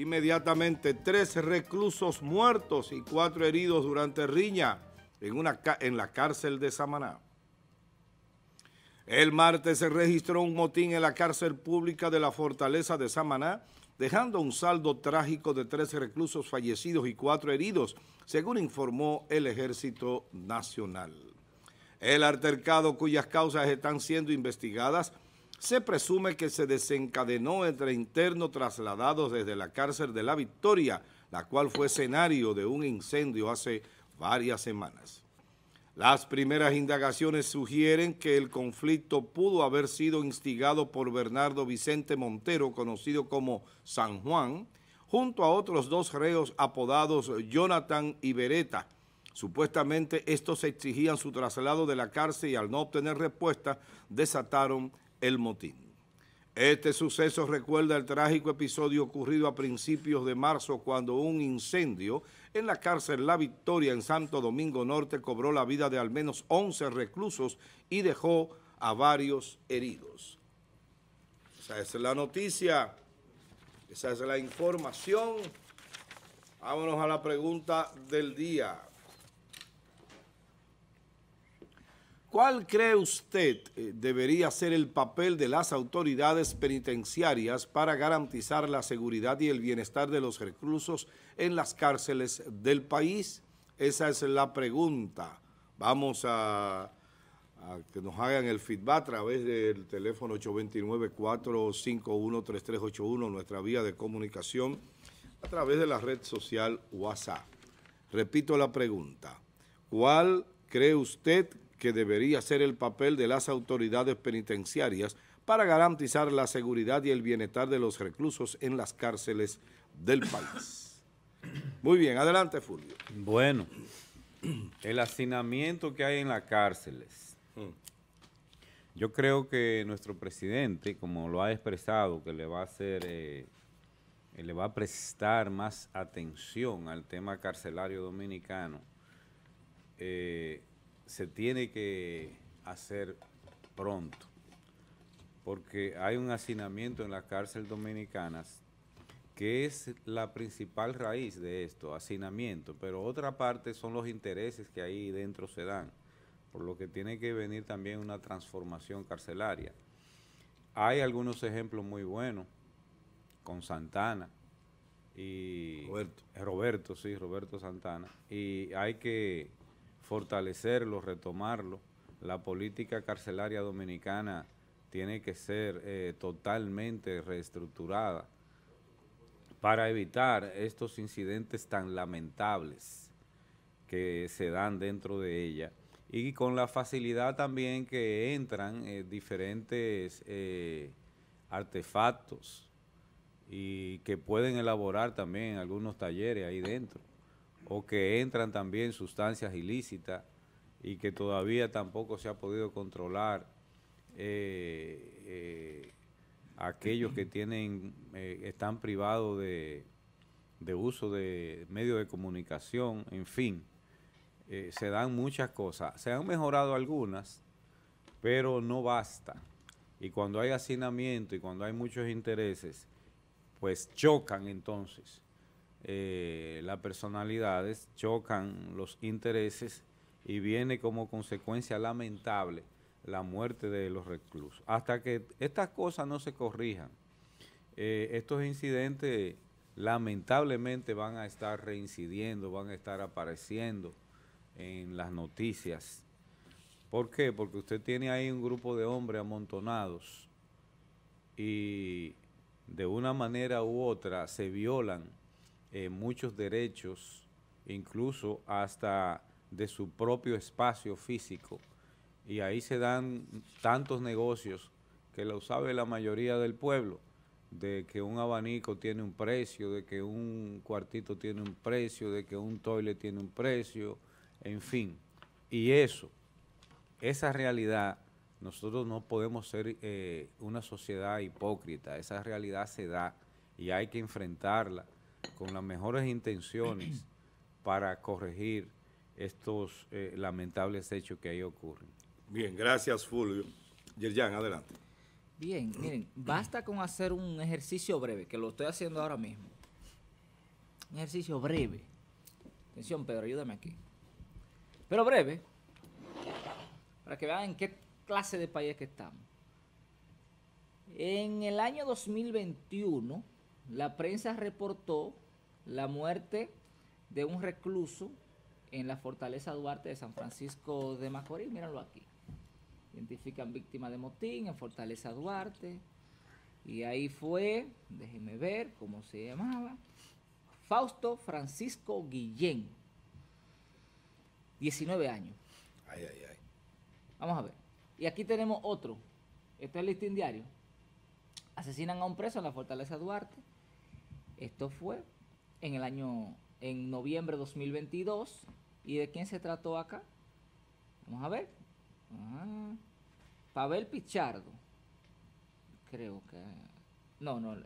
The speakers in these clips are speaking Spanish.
inmediatamente tres reclusos muertos y cuatro heridos durante riña en, una en la cárcel de Samaná. El martes se registró un motín en la cárcel pública de la fortaleza de Samaná, dejando un saldo trágico de tres reclusos fallecidos y cuatro heridos, según informó el Ejército Nacional. El altercado, cuyas causas están siendo investigadas, se presume que se desencadenó entre internos trasladados desde la cárcel de La Victoria, la cual fue escenario de un incendio hace varias semanas. Las primeras indagaciones sugieren que el conflicto pudo haber sido instigado por Bernardo Vicente Montero, conocido como San Juan, junto a otros dos reos apodados Jonathan y Beretta. Supuestamente estos exigían su traslado de la cárcel y al no obtener respuesta desataron el motín. Este suceso recuerda el trágico episodio ocurrido a principios de marzo cuando un incendio en la cárcel La Victoria en Santo Domingo Norte cobró la vida de al menos 11 reclusos y dejó a varios heridos. Esa es la noticia, esa es la información. Vámonos a la pregunta del día. ¿Cuál cree usted eh, debería ser el papel de las autoridades penitenciarias para garantizar la seguridad y el bienestar de los reclusos en las cárceles del país? Esa es la pregunta. Vamos a, que nos hagan el feedback a través del teléfono 829-451-3381, nuestra vía de comunicación, a través de la red social WhatsApp. Repito la pregunta. ¿Cuál cree usted que debería ser el papel de las autoridades penitenciarias para garantizar la seguridad y el bienestar de los reclusos en las cárceles del país. Muy bien, adelante Fulvio. Bueno, el hacinamiento que hay en las cárceles. Yo creo que nuestro presidente, como lo ha expresado, que le va a hacer, eh, le va a prestar más atención al tema carcelario dominicano, eh, se tiene que hacer pronto, porque hay un hacinamiento en las cárceles dominicanas que es la principal raíz de esto, hacinamiento, pero otra parte son los intereses que ahí dentro se dan, por lo que tiene que venir también una transformación carcelaria. Hay algunos ejemplos muy buenos con Santana y Roberto, Roberto sí, Roberto Santana, y hay que fortalecerlo, retomarlo. La política carcelaria dominicana tiene que ser eh, totalmente reestructurada para evitar estos incidentes tan lamentables que se dan dentro de ella y con la facilidad también que entran eh, diferentes eh, artefactos y que pueden elaborar también algunos talleres ahí dentro o que entran también sustancias ilícitas y que todavía tampoco se ha podido controlar eh, eh, aquellos que tienen eh, están privados de, de, uso de medios de comunicación, en fin, se dan muchas cosas. Se han mejorado algunas, pero no basta. Y cuando hay hacinamiento y cuando hay muchos intereses, pues chocan entonces eh, las personalidades, chocan los intereses y viene como consecuencia lamentable la muerte de los reclusos. Hasta que estas cosas no se corrijan, eh, estos incidentes lamentablemente van a estar reincidiendo, van a estar apareciendo en las noticias. ¿Por qué? Porque usted tiene ahí un grupo de hombres amontonados y de una manera u otra se violan eh, muchos derechos, incluso hasta de su propio espacio físico. Y ahí se dan tantos negocios que lo sabe la mayoría del pueblo, de que un abanico tiene un precio, de que un cuartito tiene un precio, de que un toilet tiene un precio, en fin. Y eso, esa realidad, nosotros no podemos ser eh, una sociedad hipócrita, esa realidad se da y hay que enfrentarla con las mejores intenciones para corregir estos eh, lamentables hechos que ahí ocurren. Bien, gracias Fulvio. Yerjan, adelante. Bien, miren, basta con hacer un ejercicio breve, que lo estoy haciendo ahora mismo. Un ejercicio breve. Atención, Pedro, ayúdame aquí. Pero breve, para que vean en qué clase de país que estamos. En el año 2021 la prensa reportó la muerte de un recluso en la fortaleza Duarte de San Francisco de Macorís. Mírenlo aquí. Identifican víctima de motín en Fortaleza Duarte. Y ahí fue, déjenme ver cómo se llamaba, Fausto Francisco Guillén. 19 años. Ay, ay, ay. Vamos a ver. Y aquí tenemos otro. Esto es el listín diario. Asesinan a un preso en la Fortaleza Duarte. Esto fue en el año, en noviembre de 2022. ¿Y de quién se trató acá? Vamos a ver. Ah, Pavel Pichardo. Creo que... No, no.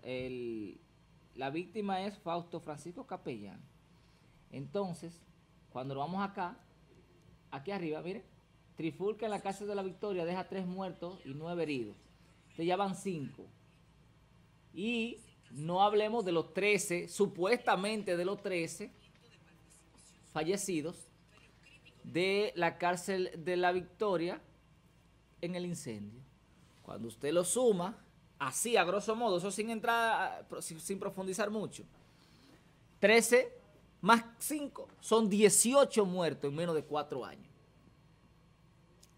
la víctima es Fausto Francisco Capellán. Entonces, cuando lo vamos acá, aquí arriba, miren. Trifulca en la Casa de la Victoria deja tres muertos y nueve heridos. Entonces ya van cinco. Y no hablemos de los 13, supuestamente de los 13 fallecidos de la cárcel de la Victoria en el incendio. Cuando usted lo suma, así a grosso modo, eso sin entrar, sin profundizar mucho, 13 más 5 son 18 muertos en menos de 4 años.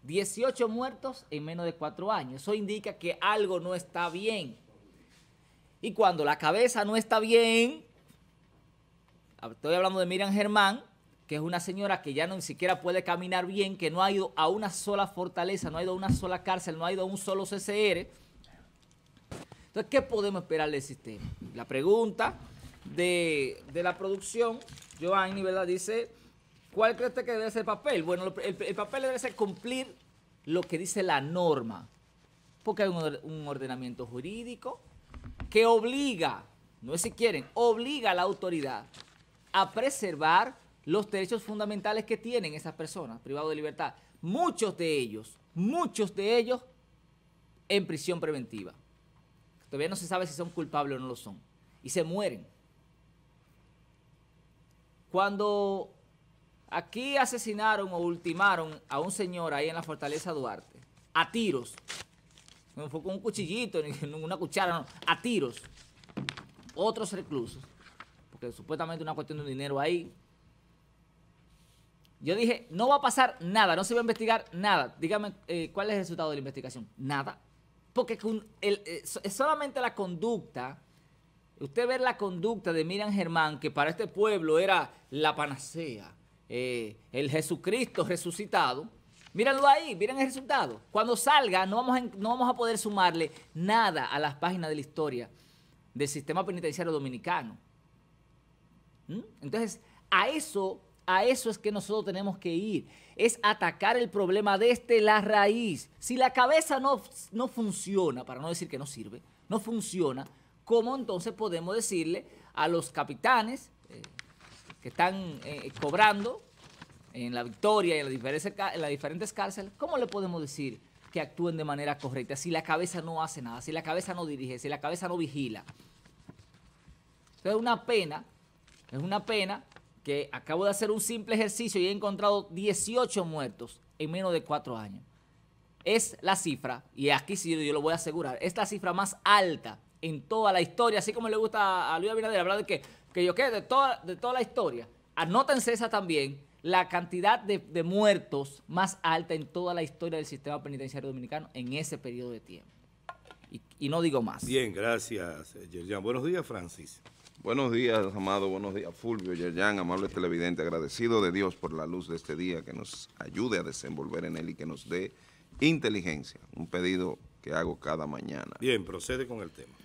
18 muertos en menos de 4 años. Eso indica que algo no está bien. Y cuando la cabeza no está bien, estoy hablando de Miriam Germán, que es una señora que ya no ni siquiera puede caminar bien, que no ha ido a una sola fortaleza, no ha ido a una sola cárcel, no ha ido a un solo CCR. Entonces, ¿qué podemos esperar del sistema? La pregunta de, la producción, Giovanni, ¿verdad? Dice, ¿cuál crees que debe ser el papel? Bueno, el, papel debe ser cumplir lo que dice la norma, porque hay un ordenamiento jurídico, que obliga, no es si quieren, obliga a la autoridad a preservar los derechos fundamentales que tienen esas personas privados de libertad. Muchos de ellos, muchos de ellos en prisión preventiva. Todavía no se sabe si son culpables o no lo son. Y se mueren. Cuando aquí asesinaron o ultimaron a un señor ahí en la fortaleza Duarte, a tiros, fue con un cuchillito, ni una cuchara, a tiros. Otros reclusos. Porque supuestamente una cuestión de dinero ahí. Yo dije, no va a pasar nada, no se va a investigar nada. Dígame, eh, ¿cuál es el resultado de la investigación? Nada. Porque eh, solamente la conducta, usted ver la conducta de Miriam Germán, que para este pueblo era la panacea, eh, el Jesucristo resucitado, Mírenlo ahí, miren el resultado. Cuando salga, no vamos, a, poder sumarle nada a las páginas de la historia del sistema penitenciario dominicano. ¿Mm? Entonces, a eso, a eso es que nosotros tenemos que ir. Es atacar el problema desde la raíz. Si la cabeza no, no funciona, para no decir que no sirve, no funciona, ¿cómo entonces podemos decirle a los capitanes eh, que están eh, cobrando en la victoria y en, las diferentes cárceles, ¿cómo le podemos decir que actúen de manera correcta si la cabeza no hace nada, si la cabeza no dirige, si la cabeza no vigila? Entonces es una pena, es una pena que acabo de hacer un simple ejercicio y he encontrado 18 muertos en menos de cuatro años. Es la cifra, y aquí sí yo lo voy a asegurar, es la cifra más alta en toda la historia, así como le gusta a Luis Abinader hablar de que, que yo quede de toda, de toda la historia. Anótense esa también, la cantidad de, muertos más alta en toda la historia del sistema penitenciario dominicano en ese periodo de tiempo. Y, y no digo más. Bien, gracias, eh, Yerjan. Buenos días, Francis. Buenos días, amado. Buenos días, Fulvio, Yerjan, amable televidente. Agradecido de Dios por la luz de este día que nos ayude a desenvolver en él y que nos dé inteligencia. Un pedido que hago cada mañana. Bien, procede con el tema.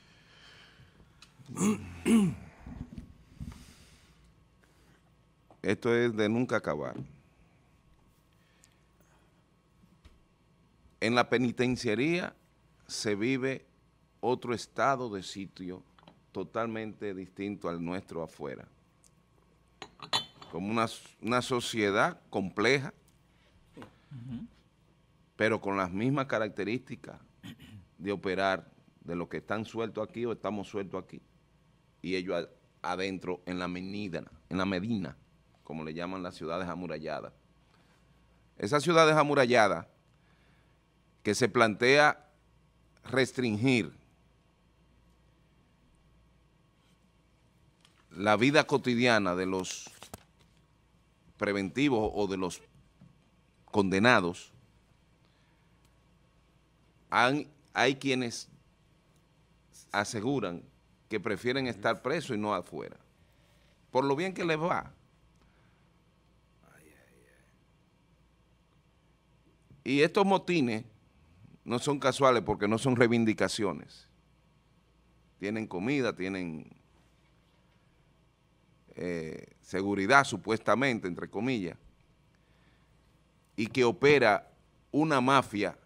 Esto es de nunca acabar. En la penitenciaría se vive otro estado de sitio totalmente distinto al nuestro afuera. Como una, sociedad compleja, pero con las mismas características de operar de lo que están sueltos aquí o estamos sueltos aquí. Y ellos adentro en la medina, en la medina como le llaman las ciudades amuralladas. Esas ciudades amuralladas que se plantea restringir la vida cotidiana de los preventivos o de los condenados, hay quienes aseguran que prefieren estar presos y no afuera, por lo bien que les va. Y estos motines no son casuales porque no son reivindicaciones. Tienen comida, tienen eh, seguridad supuestamente, entre comillas, y que opera una mafia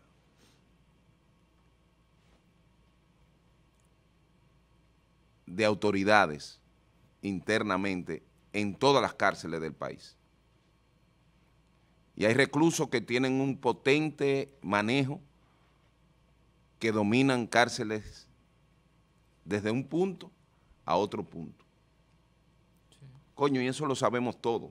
de autoridades internamente en todas las cárceles del país. Y hay reclusos que tienen un potente manejo, que dominan cárceles desde un punto a otro punto. Coño, y eso lo sabemos todos.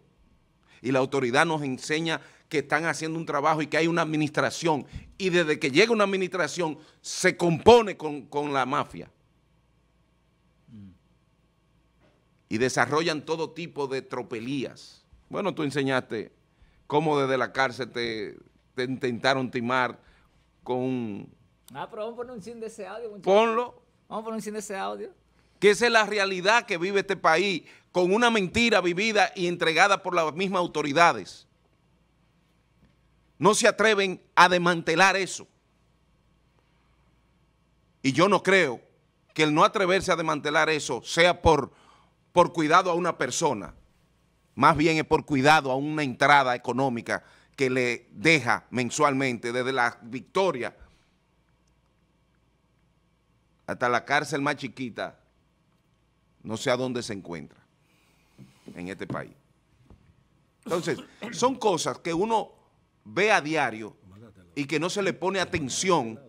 Y la autoridad nos enseña que están haciendo un trabajo y que hay una administración. Y desde que llega una administración se compone con, la mafia. Mm. Y desarrollan todo tipo de tropelías. Bueno, tú enseñaste cómo desde la cárcel te, intentaron timar con... Ah, pero vamos a poner un sin de ese audio, Ponlo. Vamos a poner un sin de ese audio. Que esa es la realidad que vive este país con una mentira vivida y entregada por las mismas autoridades. No se atreven a desmantelar eso. Y yo no creo que el no atreverse a desmantelar eso sea por, por cuidado a una persona más bien es por cuidado a una entrada económica que le deja mensualmente desde la victoria hasta la cárcel más chiquita, no sé a dónde se encuentra en este país. Entonces, son cosas que uno ve a diario y que no se le pone atención,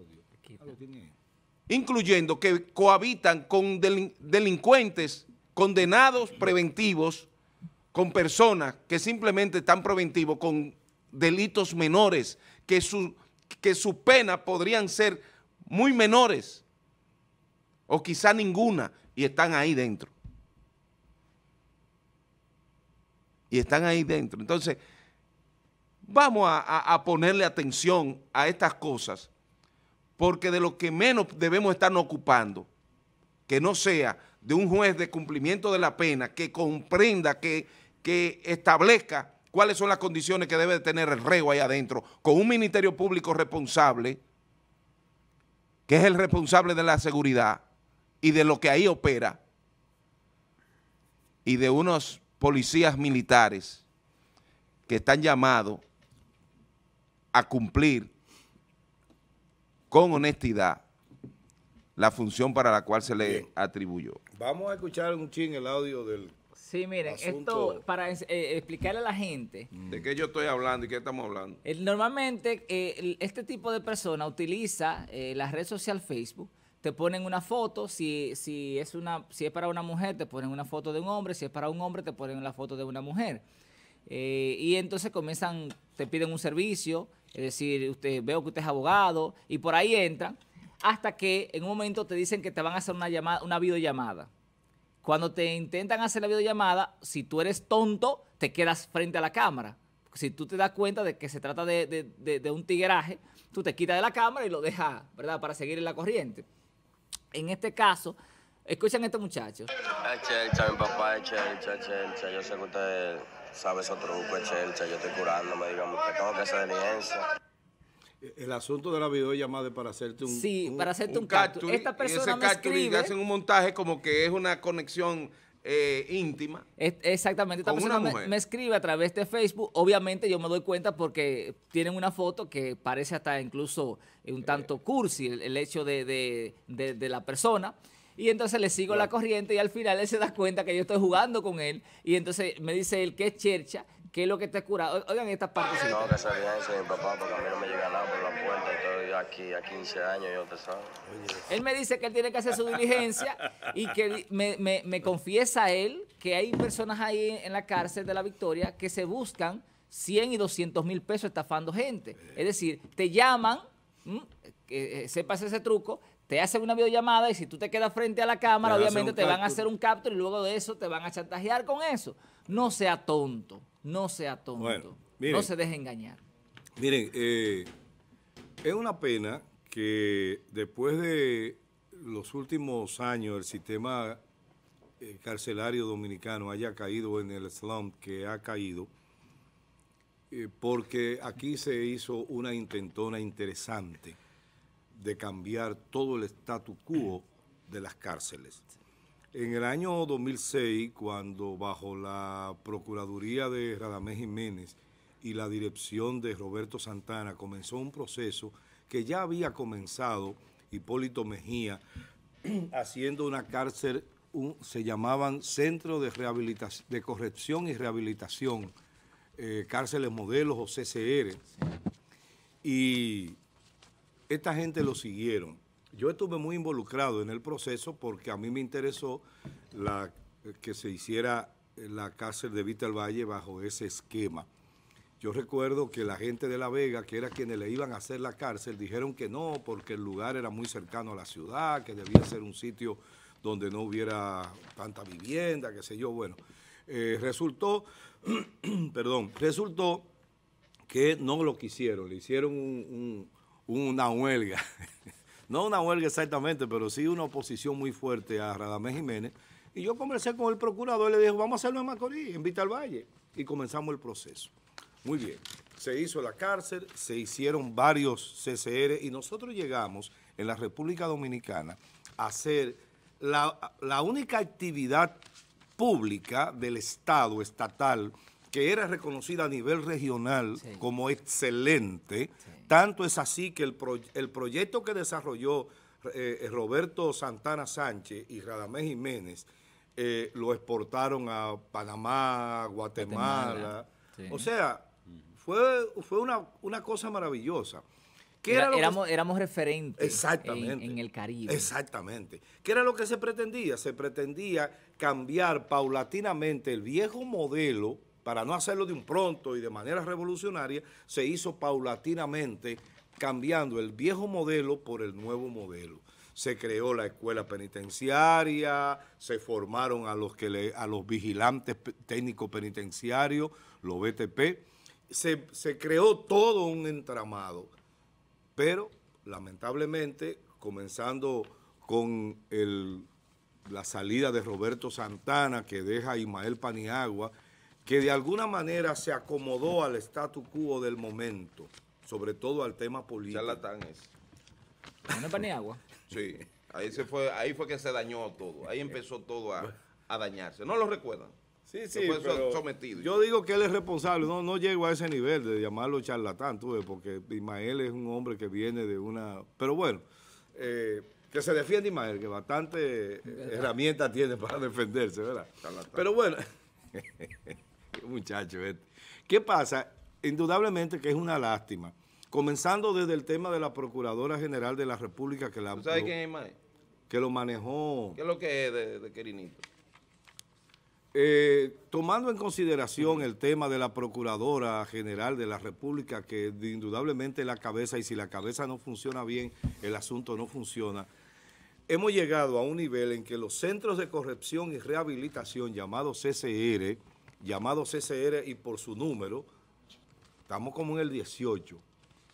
incluyendo que cohabitan con delincuentes condenados preventivos con personas que simplemente están preventivos con delitos menores, que sus que pena podrían ser muy menores o quizá ninguna y están ahí dentro. Y están ahí dentro. Entonces, vamos a, ponerle atención a estas cosas porque de lo que menos debemos estar ocupando, que no sea de un juez de cumplimiento de la pena, que comprenda que que establezca cuáles son las condiciones que debe tener el reo ahí adentro, con un ministerio público responsable, que es el responsable de la seguridad y de lo que ahí opera, y de unos policías militares que están llamados a cumplir con honestidad la función para la cual se le atribuyó. Vamos a escuchar un ching el audio del Sí, miren, esto para eh, explicarle a la gente. Mm. ¿De qué yo estoy hablando y qué estamos hablando? Eh, normalmente eh, este tipo de persona utiliza la red social Facebook te ponen una foto, si, si, es una, si es para una mujer, te ponen una foto de un hombre, si es para un hombre, te ponen la foto de una mujer. y entonces comienzan, te piden un servicio, es decir, usted, veo que usted es abogado, y por ahí entran, hasta que en un momento te dicen que te van a hacer una, llamada, una videollamada. Cuando te intentan hacer la videollamada, si tú eres tonto, te quedas frente a la cámara. Si tú te das cuenta de que se trata de, de, de, de un tigueraje, tú te quitas de la cámara y lo dejas, ¿verdad? Para seguir en la corriente. En este caso, escuchen a este muchacho. Es chelcha, mi papá es chelcha, chelcha. Yo sé que usted sabe ese truco, es chelcha. Yo estoy curándome, digamos, que tengo que hacer diligencia. El asunto de la videollamada para hacerte un Sí, para hacerte un, un Esta persona ese me hacen un montaje como que es una conexión eh, íntima. exactamente. Esta persona me, escribe a través de Facebook. Obviamente yo me doy cuenta porque tienen una foto que parece hasta incluso eh, un eh. tanto cursi el, hecho de, la persona. Y entonces le sigo la corriente y al final él se da cuenta que yo estoy jugando con él. Y entonces me dice él que es Chercha, ¿Qué es lo que te cura? Oigan estas partes. No, que se eso mi papá, porque a mí no me llega nada por la puerta. Estoy aquí a 15 años, yo te Él me dice que él tiene que hacer su diligencia y que me, confiesa a él que hay personas ahí en la cárcel de la Victoria que se buscan 100 y 200 mil pesos estafando gente. Es decir, te llaman, mm, que eh, sepas ese truco, te hacen una videollamada y si tú te quedas frente a la cámara, obviamente te van a hacer un capture y luego de eso te van a chantajear con eso. No sea tonto. No sea tonto. no se deje engañar. Miren, eh, es una pena que después de los últimos años el sistema eh, carcelario dominicano haya caído en el slump que ha caído, eh, porque aquí se hizo una intentona interesante de cambiar todo el statu quo de las cárceles. En el año 2006, cuando bajo la Procuraduría de Radamés Jiménez y la dirección de Roberto Santana comenzó un proceso que ya había comenzado Hipólito Mejía haciendo una cárcel, se llamaban Centro de, Rehabilitación, de Corrección y Rehabilitación, eh, Cárceles Modelos o CCR. Y esta gente lo siguieron yo estuve muy involucrado en el proceso porque a mí me interesó que se hiciera la cárcel de Vita Valle bajo ese esquema. Yo recuerdo que la gente de La Vega, que era quienes le iban a hacer la cárcel, dijeron que no, porque el lugar era muy cercano a la ciudad, que debía ser un sitio donde no hubiera tanta vivienda, qué sé yo. Bueno, eh, resultó, perdón, resultó que no lo quisieron, le hicieron una huelga. no una huelga exactamente, pero sí una oposición muy fuerte a Radamés Jiménez. Y yo conversé con el procurador y le dijo, vamos a hacerlo en Macorís, en Vital Valle. Y comenzamos el proceso. Muy bien, se hizo la cárcel, se hicieron varios CCR y nosotros llegamos en la República Dominicana a hacer la única actividad pública del Estado estatal que era reconocida a nivel regional como excelente. Tanto es así que el, proyecto que desarrolló eh, Roberto Santana Sánchez y Radamés Jiménez eh, lo exportaron a Panamá, Guatemala. O sea, fue, fue una, cosa maravillosa. éramos, referentes en, el Caribe. Exactamente. ¿Qué era lo que se pretendía? Se pretendía cambiar paulatinamente el viejo modelo para no hacerlo de un pronto y de manera revolucionaria, se hizo paulatinamente cambiando el viejo modelo por el nuevo modelo. Se creó la escuela penitenciaria, se formaron a los, que a los vigilantes técnicos penitenciarios, los BTP, se, creó todo un entramado, pero lamentablemente, comenzando con la salida de Roberto Santana, que deja a Ismael Paniagua, que de alguna manera se acomodó al statu quo del momento, sobre todo al tema político. Charlatán es. ¿No agua? Sí, ahí, se fue, ahí fue que se dañó todo, ahí empezó todo a, dañarse. ¿No lo recuerdan? Sí, sí, pero sometido. Yo digo que él es responsable, no, no llego a ese nivel de llamarlo charlatán, tú porque Ismael es un hombre que viene de una... Pero bueno, eh, que se defiende Ismael, que bastante eh, herramienta tiene para defenderse, ¿verdad? Charlatán. Pero bueno... muchacho este. ¿Qué pasa? Indudablemente que es una lástima. Comenzando desde el tema de la Procuradora General de la República que la... sabes Que lo manejó... ¿Qué es lo que es de, Querinito? Eh, tomando en consideración el tema de la Procuradora General de la República, que indudablemente es la cabeza, y si la cabeza no funciona bien, el asunto no funciona, hemos llegado a un nivel en que los Centros de Corrección y Rehabilitación, llamados CCR, llamado CCR y por su número, estamos como en el 18,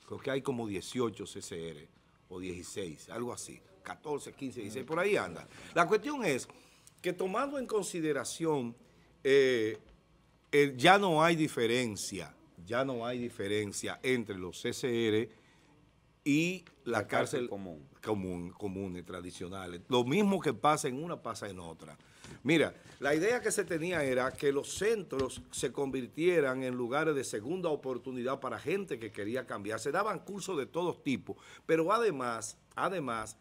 creo que hay como 18 CCR o 16, algo así, 14, 15, 16, por ahí anda. La cuestión es que tomando en consideración, eh, eh, ya no hay diferencia, ya no hay diferencia entre los CCR y la, cárcel común común, comunes, tradicionales. Lo mismo que pasa en una, pasa en otra. Mira, la idea que se tenía era que los centros se convirtieran en lugares de segunda oportunidad para gente que quería cambiar. Se daban cursos de todos tipos, pero además, además,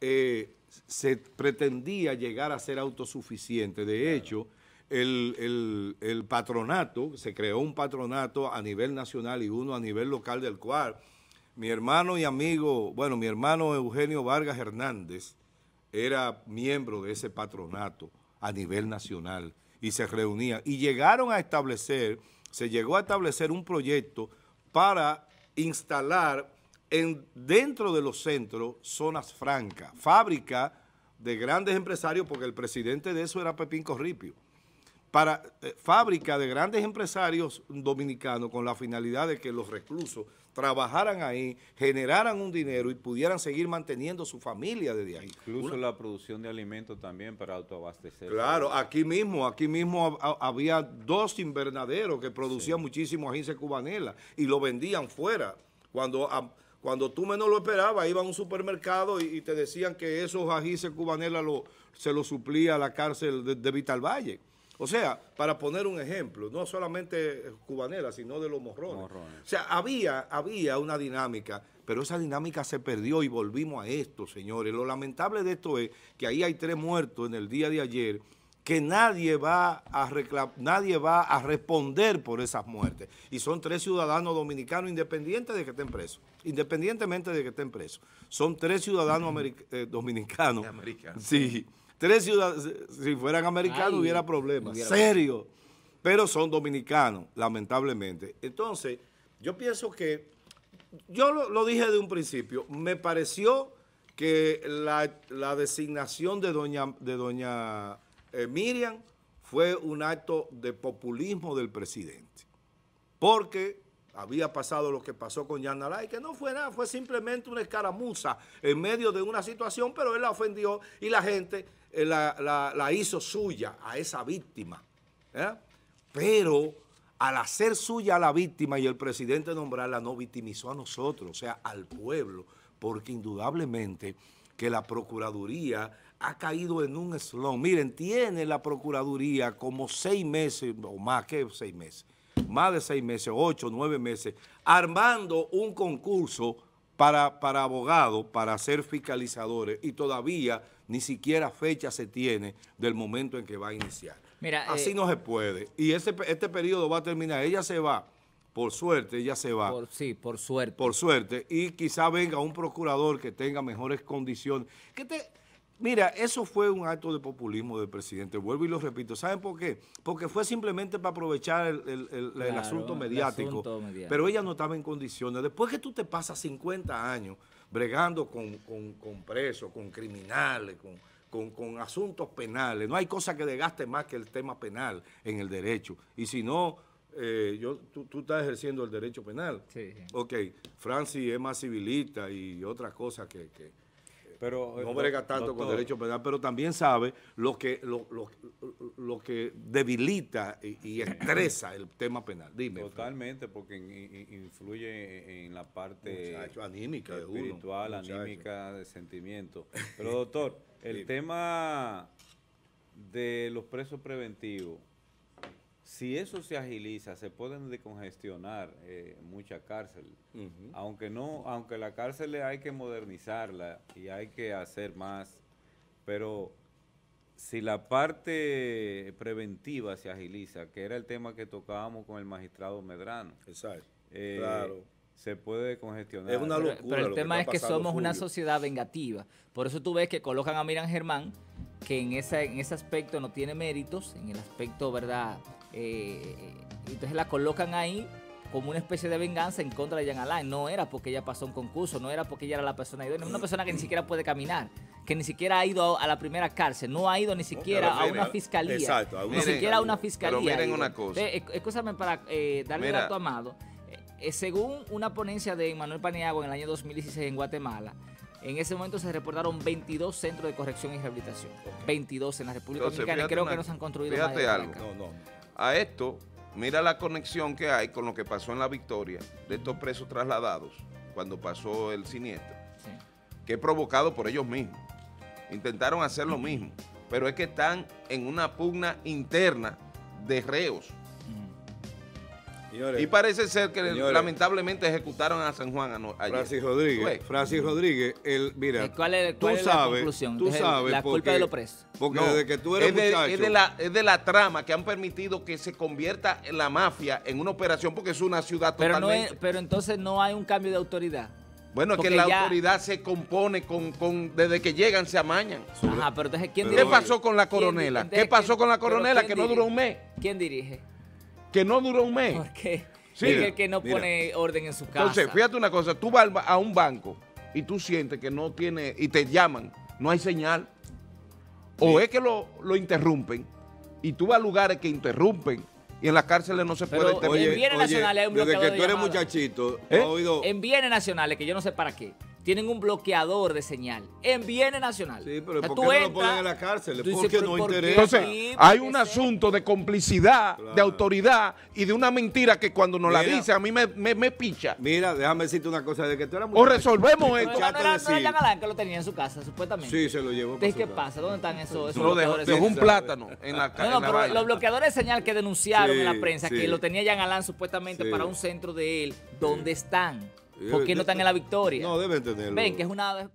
eh, se pretendía llegar a ser autosuficiente. De hecho, el, el patronato, se creó un patronato a nivel nacional y uno a nivel local del cual mi hermano y amigo, bueno, mi hermano Eugenio Vargas Hernández era miembro de ese patronato a nivel nacional y se reunía. y llegaron a establecer, se llegó a establecer un proyecto para instalar en, dentro de los centros zonas francas, fábrica de grandes empresarios, porque el presidente de eso era Pepín Corripio, para eh, fábrica de grandes empresarios dominicanos con la finalidad de que los reclusos trabajaran ahí, generaran un dinero y pudieran seguir manteniendo su familia desde ahí. Incluso la producción de alimentos también para autoabastecer. Claro, aquí mismo, aquí mismo había dos invernaderos que producían muchísimo agencia cubanela y lo vendían fuera. Cuando... Ah, cuando tú menos lo esperabas, iba a un supermercado y, te decían que esos ají cubanela lo, se los suplía a la cárcel de Vital Valle. O sea, para poner un ejemplo, no solamente cubanera, sino de los morrones. O sea, había, había una dinámica, pero esa dinámica se perdió y volvimos a esto, señores. Lo lamentable de esto es que ahí hay tres muertos en el día de ayer que nadie va a nadie va a responder por esas muertes. Y son tres ciudadanos dominicanos independientes de que estén presos, independientemente de que estén presos. Son tres ciudadanos eh, dominicanos. dominicanos. Americanos. Sí, Tres si fueran americanos hubiera problemas, serio. Pero son dominicanos, lamentablemente. Entonces, yo pienso que, yo lo, dije de un principio, me pareció que la, designación de doña, de doña eh, Miriam fue un acto de populismo del presidente. Porque había pasado lo que pasó con Alay, que no fue nada, fue simplemente una escaramuza en medio de una situación, pero él la ofendió y la gente eh, la, hizo suya a esa víctima. ¿eh? Pero al hacer suya a la víctima y el presidente nombrarla, no victimizó a nosotros, o sea, al pueblo, porque indudablemente que la Procuraduría ha caído en un slow Miren, tiene la Procuraduría como seis meses, o más que seis meses, más de seis meses, ocho, nueve meses, armando un concurso para, para abogados, para ser fiscalizadores, y todavía ni siquiera fecha se tiene del momento en que va a iniciar. Mira, eh, Así no se puede. Y este periodo va a terminar. Ella se va, por suerte, ella se va. Por, sí, por suerte. Por suerte. Y quizá venga un procurador que tenga mejores condiciones. Que te, mira, eso fue un acto de populismo del presidente. Vuelvo y lo repito. ¿Saben por qué? Porque fue simplemente para aprovechar el, asunto mediático. Asunto mediático. Pero ella no estaba en condiciones. Después que tú te pasas 50 años bregando con, con, con presos, con criminales, con, asuntos penales. No hay cosa que desgaste más que el tema penal en el derecho. Y si no, eh, yo, tú, estás ejerciendo el derecho penal. Sí. Ok, Francis es más civilista y otras cosas que pero, no eh, brega tanto con derecho penal, pero también sabe lo que, lo, que debilita y, estresa el tema penal. Dime. Totalmente, porque influye en la parte anímica espiritual, anímica, de sentimiento. Pero doctor, el tema de los presos preventivos, si eso se agiliza, se pueden decongestionar muchas eh, mucha cárcel. Aunque no, aunque la cárcel hay que modernizarla y hay que hacer más, pero si la parte preventiva se agiliza, que era el tema que tocábamos con el magistrado Medrano. Exacto. Eh, claro se puede congestionar. Es una locura. Pero, el tema es que somos una sociedad vengativa. Por eso tú ves que colocan a Miran Germán que en, en ese aspecto no tiene méritos, en el aspecto, ¿verdad? Eh, entonces la colocan ahí como una especie de venganza en contra de Jean Alain. No era porque ella pasó un concurso, no era porque ella era la persona idónea, una persona que ni siquiera puede caminar, que ni siquiera ha ido a, la primera cárcel, no ha ido ni siquiera a una fiscalía. Exacto, Ni siquiera a una fiscalía. Pero miren una cosa. Escúchame para eh, darle Mira. dato Amado. Eh, eh, según una ponencia de Manuel Paniagua en el año 2016 en Guatemala, en ese momento se reportaron 22 centros de corrección y rehabilitación. 22 en la República Dominicana. Creo que no se han construido algo. No, no. A esto, mira la conexión que hay con lo que pasó en la Victoria de estos presos trasladados cuando pasó el siniestro, que es provocado por ellos mismos. Intentaron hacer lo mismo, pero es que están en una pugna interna de reos y parece ser que lamentablemente ejecutaron a San Juan ayer. Francis Rodríguez. Francis Rodríguez, el, mira. Eh, tú sabes, la Tú sabes la culpa de los presos. Porque desde que tú eres es de, Es de, la, trama que han permitido que se convierta la mafia en una operación porque es una ciudad pero totalmente. pero entonces no hay un cambio de autoridad. Bueno, es que la autoridad se compone con, con, desde que llegan se amañan. Ajá, pero entonces ¿quién dirige? ¿Qué pasó con la coronela? ¿Qué pasó con la coronela que no duró un mes? ¿Quién dirige? que no duró un mes. ¿Por qué? que no pone orden en su casa. Entonces, fíjate una cosa, tú vas a un banco y tú sientes que no tiene, y te llaman, no hay señal. O es que lo, interrumpen, y tú vas a lugares que interrumpen, y en las cárceles no se puede interrumpir. En bienes nacionales un Desde que tú eres muchachito, ¿Eh? En bienes nacionales, que yo no sé para qué tienen un bloqueador de señal en bienes nacional. Sí, pero o ¿por qué no lo ponen en la cárcel? Porque no interesa. Entonces, hay un asunto de complicidad, de autoridad y de una mentira que cuando nos la dice a mí me, me, picha. Mira, déjame decirte una cosa, de que tú eras muy... O resolvemos esto. No, era, no era Galán que lo tenía en su casa, supuestamente. Sí, se lo llevó. ¿qué pasa? ¿Dónde están esos, esos Dejó, un plátano en la casa. No, no, pero los bloqueadores de señal que denunciaron en la prensa, que lo tenía ya Alán supuestamente para un centro de él, ¿dónde están? ¿Por qué no están en la victoria? No, deben tenerlo. Ven, que es una